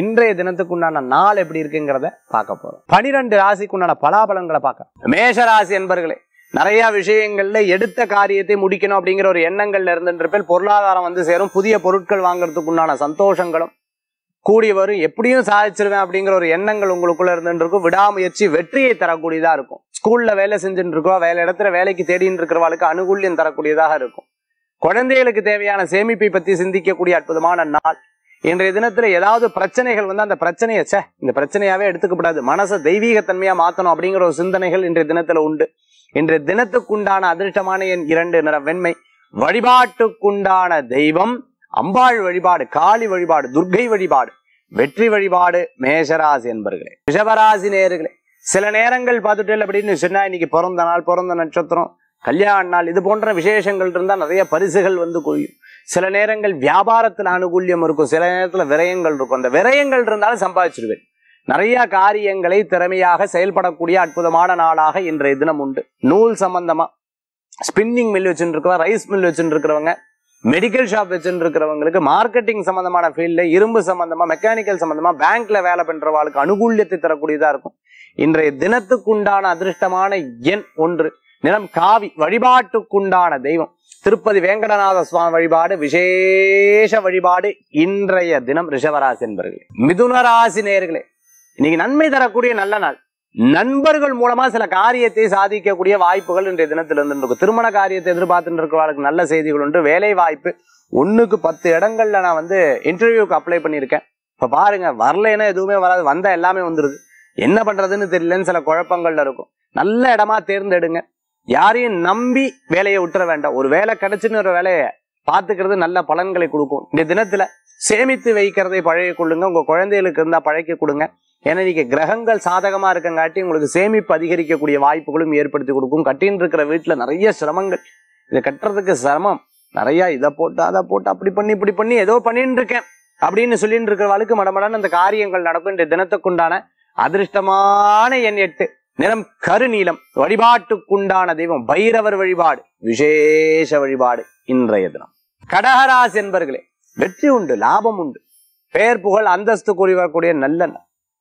இன்றைய தினத்துக்கு உண்டான நாள் எப்படி இருக்குங்கிறத பார்க்க போறோம் பனிரெண்டு உண்டான பலாபலங்களை பார்க்க மேஷ ராசி என்பர்களே நிறைய விஷயங்கள்ல எடுத்த காரியத்தை முடிக்கணும் அப்படிங்கிற ஒரு எண்ணங்கள்ல இருந்துருப்பில் பொருளாதாரம் வந்து சேரும் புதிய பொருட்கள் உண்டான சந்தோஷங்களும் கூடி வரும் எப்படியும் சாதிச்சிருவேன் அப்படிங்கிற ஒரு எண்ணங்கள் உங்களுக்குள்ள இருந்துருக்கும் விடாமுயற்சி வெற்றியை தரக்கூடியதா இருக்கும் ஸ்கூல்ல வேலை செஞ்சுட்டு இருக்கோம் வேலை இடத்துல வேலைக்கு தேடிட்டு இருக்கிறவாளுக்கு அனுகூல்யம் தரக்கூடியதாக இருக்கும் குழந்தைகளுக்கு தேவையான சேமிப்பை பத்தி சிந்திக்கக்கூடிய அற்புதமான நாள் இன்றைய தினத்துல ஏதாவது பிரச்சனைகள் வந்து அந்த பிரச்சனையை சே இந்த பிரச்சனையாவே எடுத்துக்கப்படாது மனசை தன்மையா மாத்தணும் அப்படிங்கிற ஒரு சிந்தனைகள் இன்றைய தினத்துல உண்டு இன்றைய தினத்துக்குண்டான அதிர்ஷ்டமான என் இரண்டு நிற வெண்மை வழிபாட்டுக்குண்டான தெய்வம் அம்பாள் வழிபாடு காளி வழிபாடு துர்கை வழிபாடு வெற்றி வழிபாடு மேஷராசி என்பர்களே ரிஷபராசி நேர்களே சில நேரங்கள் பார்த்துட்டேன் அப்படின்னு சொன்னா இன்னைக்கு பிறந்த நாள் பிறந்த நட்சத்திரம் கல்யாண நாள் இது போன்ற விசேஷங்கள் இருந்தால் நிறைய பரிசுகள் வந்து குவியும் சில நேரங்கள் வியாபாரத்தில் ஆனுகூல்யம் இருக்கும் சில நேரத்தில் விரயங்கள் இருக்கும் அந்த விரயங்கள் இருந்தாலும் சம்பாதிச்சிருவேன் நிறைய காரியங்களை திறமையாக செயல்படக்கூடிய அற்புதமான நாளாக இன்றைய தினம் உண்டு நூல் சம்பந்தமா ஸ்பின்னிங் மில் வச்சுருக்கிறவங்க ரைஸ் மில் வச்சுருக்கிறவங்க மெடிக்கல் ஷாப் வச்சுருக்கிறவங்களுக்கு மார்க்கெட்டிங் சம்மந்தமான ஃபீல்டில் இரும்பு சம்மந்தமாக மெக்கானிக்கல் சம்மந்தமாக பேங்க்ல வேலை பண்ணுறவாளுக்கு அனுகூல்யத்தை தரக்கூடியதாக இருக்கும் இன்றைய தினத்துக்குண்டான அதிர்ஷ்டமான எண் ஒன்று நிலம் காவி வழிபாட்டுக்குண்டான தெய்வம் திருப்பதி வேங்கடநாத சுவாமி வழிபாடு விசேஷ வழிபாடு இன்றைய தினம் ரிஷவராசி என்பர்களே மிதுனராசி நேர்களே இன்னைக்கு நன்மை தரக்கூடிய நல்ல நாள் நண்பர்கள் மூலமா சில காரியத்தை சாதிக்கக்கூடிய வாய்ப்புகள் இன்றைய தினத்தில் இருக்கும் திருமண காரியத்தை எதிர்பார்த்துட்டு இருக்கிறவர்களுக்கு நல்ல செய்திகள் உண்டு வேலை வாய்ப்பு ஒன்றுக்கு பத்து இடங்கள்ல நான் வந்து இன்டர்வியூக்கு அப்ளை பண்ணியிருக்கேன் இப்போ பாருங்க வரலைன்னா எதுவுமே வராது வந்தால் எல்லாமே வந்துடுது என்ன பண்ணுறதுன்னு தெரியலன்னு சில குழப்பங்கள்ல இருக்கும் நல்ல இடமா தேர்ந்தெடுங்க யாரையும் நம்பி வேலையை விட்டுற வேண்டாம் ஒரு வேலை கிடைச்சுன்னு ஒரு வேலையை பார்த்துக்கிறது நல்ல பலன்களை கொடுக்கும் இந்த தினத்துல சேமித்து வைக்கிறதை பழகி கொள்ளுங்க உங்க குழந்தைகளுக்கு இருந்தா பழக்கி கொடுங்க ஏன்னா நீங்க கிரகங்கள் சாதகமா இருக்கங்காட்டி உங்களுக்கு சேமிப்பு அதிகரிக்கக்கூடிய வாய்ப்புகளும் ஏற்படுத்தி கொடுக்கும் கட்டின்னு இருக்கிற வீட்டுல நிறைய சிரமங்கள் இதை கட்டுறதுக்கு சிரமம் நிறைய இதை போட்டு அதை போட்டு அப்படி பண்ணி இப்படி பண்ணி ஏதோ பண்ணிட்டு இருக்கேன் அப்படின்னு சொல்லிட்டு வாழ்க்கை மடமடான அந்த காரியங்கள் நடக்கும் இந்த தினத்துக்குண்டான அதிர்ஷ்டமான எண் எட்டு நிறம் கருநீலம் வழிபாட்டுக்குண்டான தெய்வம் பைரவர் வழிபாடு விசேஷ வழிபாடு இன்றைய தினம் கடகராசி என்பர்களே வெற்றி உண்டு லாபம் உண்டு பெயர் புகழ் அந்தஸ்து வரக்கூடிய நல்ல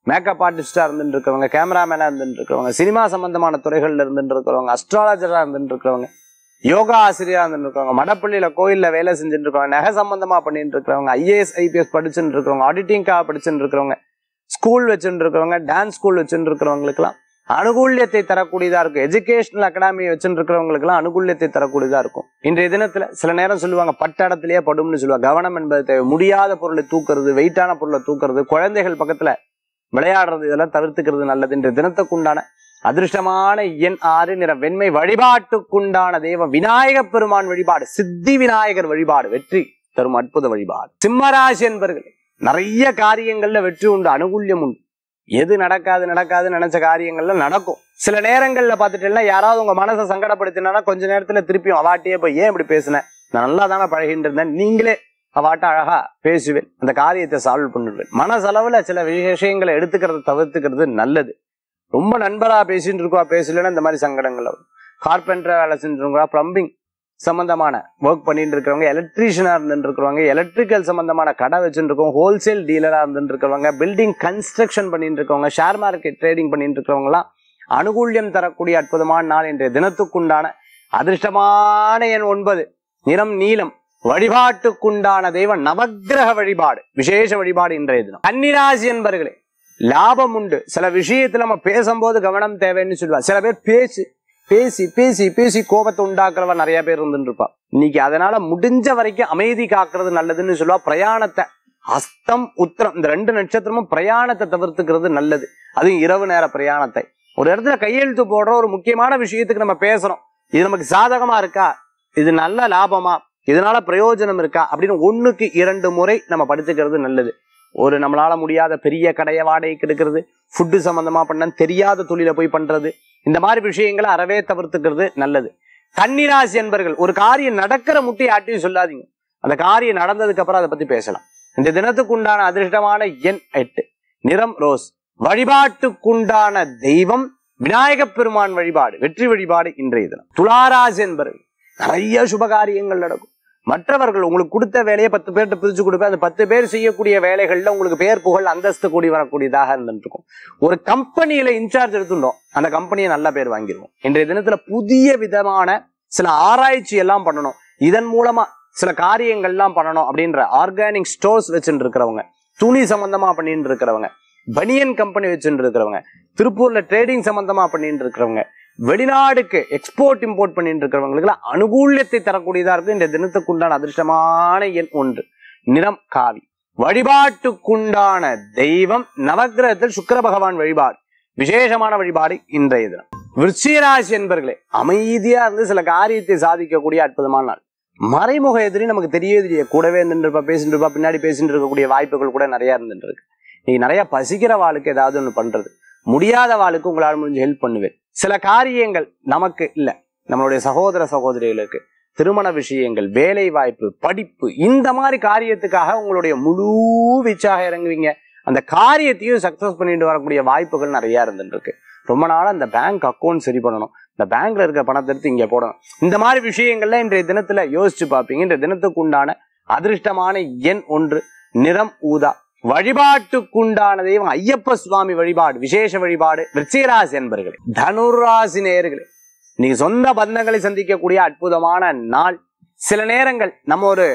மேக்கப் ஆர்டிஸ்டா இருந்துட்டு இருக்கிறவங்க கேமராமேனா இருந்துட்டு இருக்கிறவங்க சினிமா சம்பந்தமான துறைகள்ல இருந்துட்டு இருக்கிறவங்க அஸ்ட்ராலஜரா இருந்துட்டு இருக்கிறவங்க யோகா ஆசிரியரா இருந்துட்டு இருக்கிறவங்க மடப்பள்ளியில கோயில்ல வேலை செஞ்சுட்டு இருக்கிறவங்க நகை சம்பந்தமா பண்ணிட்டு இருக்கிறவங்க ஐஏஎஸ் ஐபிஎஸ் படிச்சுட்டு இருக்கிறவங்க ஆடிட்டிங்காக படிச்சுட்டு இருக்கிறவங்க ஸ்கூல் வச்சுட்டு இருக்கிறவங்க டான்ஸ் ஸ்கூல் வச்சுட்டு இருக்கிறவங்களுக்குலாம் அனுகூல்யத்தை தரக்கூடியதா இருக்கும் எஜுகேஷனல் அகாடமி வச்சுட்டு எல்லாம் அனுகூல்யத்தை தரக்கூடியதா இருக்கும் இன்றைய தினத்துல சில நேரம் சொல்லுவாங்க பட்டடத்திலேயே படும்னு சொல்லுவாங்க கவனம் என்பது தேவை முடியாத பொருளை தூக்குறது வெயிட்டான பொருளை தூக்குறது குழந்தைகள் பக்கத்துல விளையாடுறது இதெல்லாம் தவிர்த்துக்கிறது நல்லது இன்றைய தினத்துக்குண்டான அதிர்ஷ்டமான எண் ஆறு நிற வெண்மை வழிபாட்டுக்குண்டான தெய்வம் விநாயக பெருமான் வழிபாடு சித்தி விநாயகர் வழிபாடு வெற்றி தரும் அற்புத வழிபாடு சிம்மராசி என்பர்கள் நிறைய காரியங்கள்ல வெற்றி உண்டு அனுகூல்யம் உண்டு எது நடக்காது நடக்காதுன்னு நினைச்ச காரியங்கள்ல நடக்கும் சில நேரங்கள்ல பாத்துட்டேன்னா யாராவது உங்க மனசை சங்கடப்படுத்தினா கொஞ்ச நேரத்துல திருப்பியும் அவாட்டியே போய் ஏன் இப்படி பேசினேன் நான் நல்லா தானே பழகிட்டு இருந்தேன் நீங்களே அவாட்ட அழகா பேசுவேன் அந்த காரியத்தை சால்வ் பண்ணிடுவேன் மனசளவுல சில விஷயங்களை எடுத்துக்கிறத தவிர்த்துக்கிறது நல்லது ரொம்ப நண்பரா பேசிட்டு இருக்கோம் பேசலன்னா இந்த மாதிரி சங்கடங்கள் வரும் கார்பெண்டரா வேலை செஞ்சுருக்கா பிளம்பிங் சம்பந்தமான ஒர்க் பண்ணிட்டு இருக்கிறவங்க எலக்ட்ரீஷியனாக இருந்துட்டு இருக்கிறவங்க எலக்ட்ரிக்கல் சம்மந்தமான கடை வச்சுட்டு இருக்கோம் ஹோல்சேல் டீலராக இருந்துட்டு இருக்கிறவங்க பில்டிங் கன்ஸ்ட்ரக்ஷன் பண்ணிட்டு இருக்கவங்க ஷேர் மார்க்கெட் ட்ரேடிங் பண்ணிட்டு இருக்கிறவங்களாம் அனுகூல்யம் தரக்கூடிய அற்புதமான நாள் இன்றைய தினத்துக்குண்டான அதிர்ஷ்டமான எண் ஒன்பது நிறம் நீளம் வழிபாட்டுக்குண்டான தெய்வம் நவகிரக வழிபாடு விசேஷ வழிபாடு இன்றைய தினம் கன்னிராசி என்பர்களே லாபம் உண்டு சில விஷயத்துல நம்ம பேசும்போது கவனம் தேவைன்னு சொல்லுவாங்க சில பேர் பேசு பேசி பேசி பேசி கோபத்தை உண்டாக்குறவன் நிறைய பேர் இருந்துருப்பா இன்னைக்கு அதனால முடிஞ்ச வரைக்கும் அமைதி காக்குறது நல்லதுன்னு சொல்லுவா பிரயாணத்தை அஸ்தம் உத்தரம் இந்த ரெண்டு நட்சத்திரமும் பிரயாணத்தை தவிர்த்துக்கிறது நல்லது அதுவும் இரவு நேர பிரயாணத்தை ஒரு இடத்துல கையெழுத்து போடுற ஒரு முக்கியமான விஷயத்துக்கு நம்ம பேசுறோம் இது நமக்கு சாதகமா இருக்கா இது நல்ல லாபமா இதனால பிரயோஜனம் இருக்கா அப்படின்னு ஒண்ணுக்கு இரண்டு முறை நம்ம படிச்சுக்கிறது நல்லது ஒரு நம்மளால முடியாத பெரிய கடையை வாடகைக்கு எடுக்கிறது ஃபுட்டு சம்பந்தமா பண்ண தெரியாத தொழில போய் பண்றது இந்த மாதிரி விஷயங்களை அறவே தவிர்த்துக்கிறது நல்லது கன்னிராசி என்பர்கள் ஒரு காரியம் நடக்கிற முட்டி ஆட்டியும் சொல்லாதீங்க அந்த காரியம் நடந்ததுக்கு அப்புறம் அதை பத்தி பேசலாம் இந்த தினத்துக்கு உண்டான அதிர்ஷ்டமான எண் எட்டு நிறம் ரோஸ் வழிபாட்டுக்குண்டான தெய்வம் விநாயகப் பெருமான் வழிபாடு வெற்றி வழிபாடு இன்றைய தினம் துளாராசி என்பர்கள் நிறைய சுபகாரியங்கள் நடக்கும் மற்றவர்கள் உங்களுக்கு கொடுத்த வேலையை பத்து பேர்கிட்ட பிரிச்சு கொடுப்பேன் அந்த பத்து பேர் செய்யக்கூடிய வேலைகள்ல உங்களுக்கு பேர் புகழ் அந்தஸ்து கூடி வரக்கூடியதாக இருந்துருக்கும் ஒரு கம்பெனியில இன்சார்ஜ் எடுத்துட்டோம் அந்த கம்பெனியை நல்ல பேர் வாங்கிடுவோம் இன்றைய தினத்துல புதிய விதமான சில ஆராய்ச்சி எல்லாம் பண்ணணும் இதன் மூலமா சில காரியங்கள்லாம் பண்ணணும் அப்படின்ற ஆர்கானிக் ஸ்டோர்ஸ் வச்சுட்டு இருக்கிறவங்க துணி சம்பந்தமா பண்ணிட்டு இருக்கிறவங்க பனியன் கம்பெனி வச்சுட்டு இருக்கிறவங்க திருப்பூர்ல ட்ரேடிங் சம்பந்தமா பண்ணிட்டு இருக்கிறவங்க வெளிநாடுக்கு எக்ஸ்போர்ட் இம்போர்ட் பண்ணிட்டு இருக்கிறவங்களுக்கு அனுகூல்யத்தை தரக்கூடியதா இருக்கு இந்த தினத்துக்கு உண்டான அதிர்ஷ்டமான எண் ஒன்று நிறம் காவி வழிபாட்டுக்குண்டான தெய்வம் நவகிரகத்தில் சுக்கர பகவான் வழிபாடு விசேஷமான வழிபாடு இன்றைய தினம் விருச்சிராசி என்பர்களே அமைதியா இருந்து சில காரியத்தை சாதிக்கக்கூடிய அற்புதமான நாள் மறைமுக எதிரி நமக்கு தெரியவே தெரிய கூடவே இருந்துருப்பா பேசிட்டு இருப்பா பின்னாடி பேசிட்டு இருக்கக்கூடிய வாய்ப்புகள் கூட நிறைய இருந்துட்டு இருக்கு இன்னைக்கு நிறைய பசிக்கிற வாழ்க்கை ஏதாவது ஒன்று பண்றது முடியாதவாளுக்கு உங்களால் முடிஞ்சு ஹெல்ப் பண்ணுவேன் சில காரியங்கள் நமக்கு இல்லை நம்மளுடைய சகோதர சகோதரிகளுக்கு திருமண விஷயங்கள் வேலை வாய்ப்பு படிப்பு இந்த மாதிரி காரியத்துக்காக உங்களுடைய முழு வீச்சாக இறங்குவீங்க அந்த காரியத்தையும் சக்சஸ் பண்ணிட்டு வரக்கூடிய வாய்ப்புகள் நிறைய இருந்துட்டு இருக்கு ரொம்ப நாள் அந்த பேங்க் அக்கௌண்ட் சரி பண்ணணும் இந்த பேங்க்ல இருக்க பணத்தை எடுத்து இங்க போடணும் இந்த மாதிரி விஷயங்கள்ல இன்றைய தினத்துல யோசிச்சு பார்ப்பீங்க இன்றைய தினத்துக்கு உண்டான அதிர்ஷ்டமான எண் ஒன்று நிறம் ஊதா வழிபாட்டுக்குண்டான தெய்வம் ஐயப்ப சுவாமி வழிபாடு விசேஷ வழிபாடு விருச்சிகராசி என்பர்களே தனுராசி நேர்களே நீங்க சொந்த பந்தங்களை சந்திக்கக்கூடிய அற்புதமான நாள் சில நேரங்கள் நம்ம ஒரு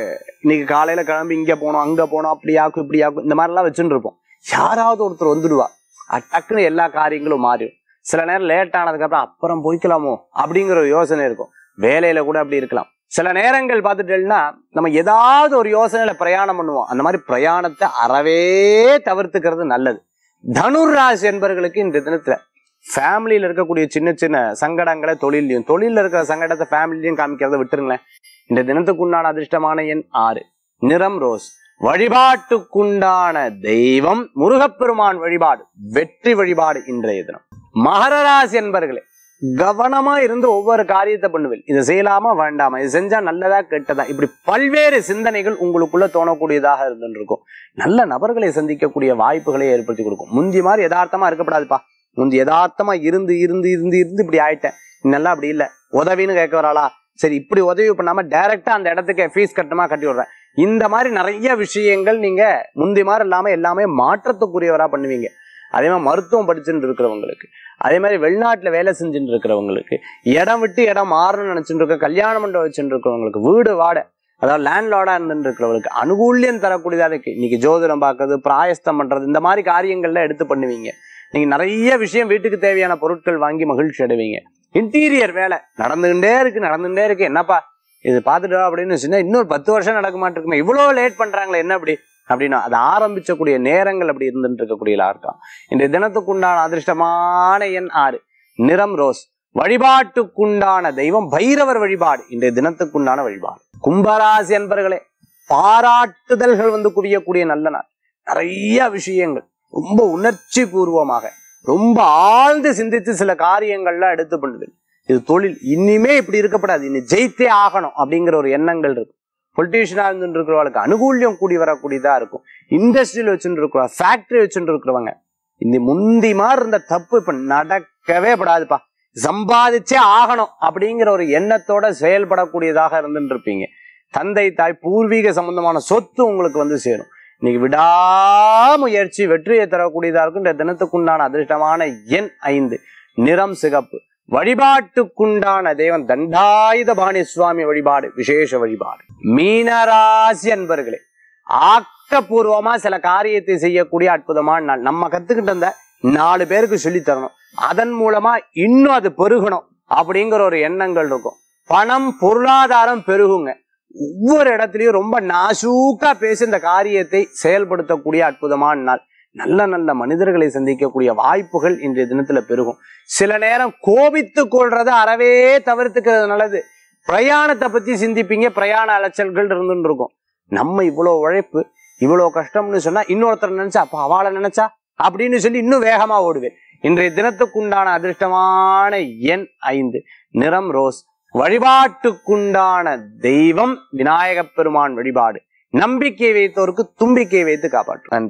இன்னைக்கு காலையில கிளம்பி இங்க போனோம் அங்க போனோம் அப்படியாக்கும் இப்படியாக்கும் இந்த மாதிரிலாம் வச்சுட்டு இருப்போம் யாராவது ஒருத்தர் வந்துடுவா டக்குன்னு எல்லா காரியங்களும் மாறிடும் சில நேரம் லேட் ஆனதுக்கு அப்புறம் அப்புறம் போய்க்கலாமோ அப்படிங்கிற ஒரு யோசனை இருக்கும் வேலையில கூட அப்படி இருக்கலாம் சில நேரங்கள் பார்த்துட்டேன்னா நம்ம ஏதாவது ஒரு யோசனையில பிரயாணம் பண்ணுவோம் அந்த மாதிரி பிரயாணத்தை அறவே தவிர்த்துக்கிறது நல்லது தனுர்ராசி என்பவர்களுக்கு இந்த தினத்துல ஃபேமிலியில இருக்கக்கூடிய சின்ன சின்ன சங்கடங்களை தொழிலையும் தொழில இருக்கிற சங்கடத்தை ஃபேமிலியும் காமிக்கிறத விட்டுருங்களேன் இந்த தினத்துக்கு உண்டான அதிர்ஷ்டமான எண் ஆறு நிறம் ரோஸ் வழிபாட்டுக்குண்டான தெய்வம் முருகப்பெருமான் வழிபாடு வெற்றி வழிபாடு இன்றைய தினம் மகர ராசி என்பர்களே கவனமா இருந்து ஒவ்வொரு காரியத்தை பண்ணுவேன் இதை செய்யலாமா வேண்டாமா இது செஞ்சா நல்லதா கெட்டதா இப்படி பல்வேறு சிந்தனைகள் உங்களுக்குள்ள தோணக்கூடியதாக இருந்துருக்கும் நல்ல நபர்களை சந்திக்கக்கூடிய வாய்ப்புகளை ஏற்படுத்தி கொடுக்கும் முந்தி மாதிரி யதார்த்தமா இருக்கப்படாதுப்பா முந்தி யதார்த்தமா இருந்து இருந்து இருந்து இருந்து இப்படி ஆயிட்டேன் நல்லா அப்படி இல்லை உதவின்னு கேட்க வராளா சரி இப்படி உதவி பண்ணாம டைரக்டா அந்த இடத்துக்கு ஃபீஸ் கட்டணமா கட்டி விடுறேன் இந்த மாதிரி நிறைய விஷயங்கள் நீங்க முந்தி மாதிரி இல்லாம எல்லாமே மாற்றத்துக்குரியவரா பண்ணுவீங்க அதே மாதிரி மருத்துவம் படிச்சுட்டு இருக்கிறவங்களுக்கு அதே மாதிரி வெளிநாட்டில் வேலை செஞ்சுட்டு இருக்கிறவங்களுக்கு இடம் விட்டு இடம் மாறணும்னு நினச்சிட்டு இருக்க கல்யாணம் மண்டபம் வச்சுட்டு இருக்கிறவங்களுக்கு வீடு வாட அதாவது லேண்ட்லார்டாக இருந்துட்டு இருக்கிறவங்களுக்கு அனுகூல்யம் தரக்கூடியதாக இருக்குது இன்றைக்கி ஜோதிடம் பார்க்குறது பிராயஸ்தம் பண்ணுறது இந்த மாதிரி காரியங்கள்லாம் எடுத்து பண்ணுவீங்க நீங்கள் நிறைய விஷயம் வீட்டுக்கு தேவையான பொருட்கள் வாங்கி மகிழ்ச்சி அடைவீங்க இன்டீரியர் வேலை நடந்துகிட்டே இருக்கு நடந்துகிட்டே இருக்கு என்னப்பா இது பார்த்துட்டு அப்படின்னு சொன்னால் இன்னொரு பத்து வருஷம் நடக்க மாட்டிருக்குமே இவ்வளோ லேட் பண்ணுறாங்களே என்ன அப்படி அப்படின்னா அது ஆரம்பிச்சக்கூடிய நேரங்கள் அப்படி இருந்துட்டு இருக்கக்கூடியலா ஆர்க்கம் இன்றைய தினத்துக்குண்டான அதிர்ஷ்டமான எண் ஆறு நிறம் ரோஸ் வழிபாட்டுக்குண்டான தெய்வம் பைரவர் வழிபாடு இன்றைய தினத்துக்குண்டான வழிபாடு கும்பராசி என்பர்களே பாராட்டுதல்கள் வந்து குவியக்கூடிய நல்ல நாள் நிறைய விஷயங்கள் ரொம்ப உணர்ச்சி பூர்வமாக ரொம்ப ஆழ்ந்து சிந்தித்து சில காரியங்கள்லாம் எடுத்து பண்ணுவேன் இது தொழில் இனிமே இப்படி இருக்கப்படாது இனி ஜெயித்தே ஆகணும் அப்படிங்கிற ஒரு எண்ணங்கள் இருக்கு பொலிட்டீஷியனாக இருந்துட்டு இருக்கிறவங்களுக்கு அனுகூல்யம் கூடி வரக்கூடியதாக இருக்கும் இண்டஸ்ட்ரியில் வச்சுட்டு ஃபேக்ட்ரி வச்சுட்டு இருக்கிறவங்க இந்த முந்தி மாதிரி இருந்த தப்பு இப்போ நடக்கவே படாதுப்பா சம்பாதிச்சே ஆகணும் அப்படிங்கிற ஒரு எண்ணத்தோட செயல்படக்கூடியதாக இருந்துட்டு இருப்பீங்க தந்தை தாய் பூர்வீக சம்பந்தமான சொத்து உங்களுக்கு வந்து சேரும் இன்னைக்கு விடாமுயற்சி வெற்றியை தரக்கூடியதாக இருக்கும் இந்த தினத்துக்குண்டான அதிர்ஷ்டமான எண் ஐந்து நிறம் சிகப்பு வழிபாட்டுக்குண்டான தெய்வம் தண்டாயுத பாணி சுவாமி வழிபாடு விசேஷ வழிபாடு மீனராசி அன்பர்களே ஆக்கப்பூர்வமா சில காரியத்தை செய்யக்கூடிய அற்புதமான நாள் நம்ம கத்துக்கிட்டு இருந்த நாலு பேருக்கு சொல்லி தரணும் அதன் மூலமா இன்னும் அது பெருகணும் அப்படிங்கிற ஒரு எண்ணங்கள் இருக்கும் பணம் பொருளாதாரம் பெருகுங்க ஒவ்வொரு இடத்துலயும் ரொம்ப நாசூக்கா பேசி இந்த காரியத்தை செயல்படுத்தக்கூடிய அற்புதமான நாள் நல்ல நல்ல மனிதர்களை சந்திக்கக்கூடிய வாய்ப்புகள் இன்றைய தினத்துல பெருகும் சில நேரம் கோபித்து கொள்றத அறவே தவிர்த்துக்கிறது நல்லது பிரயாணத்தை பத்தி சிந்திப்பீங்க பிரயாண அலைச்சல்கள் இருந்துன்னு இருக்கும் நம்ம இவ்வளவு உழைப்பு இவ்வளவு கஷ்டம்னு சொன்னா இன்னொருத்தர் நினைச்சா அப்ப அவளை நினைச்சா அப்படின்னு சொல்லி இன்னும் வேகமா ஓடுவேன் இன்றைய தினத்துக்குண்டான அதிர்ஷ்டமான எண் ஐந்து நிறம் ரோஸ் வழிபாட்டுக்குண்டான தெய்வம் விநாயகப் பெருமான் வழிபாடு நம்பிக்கை வைத்தோருக்கு தும்பிக்கை வைத்து காப்பாற்று நன்றி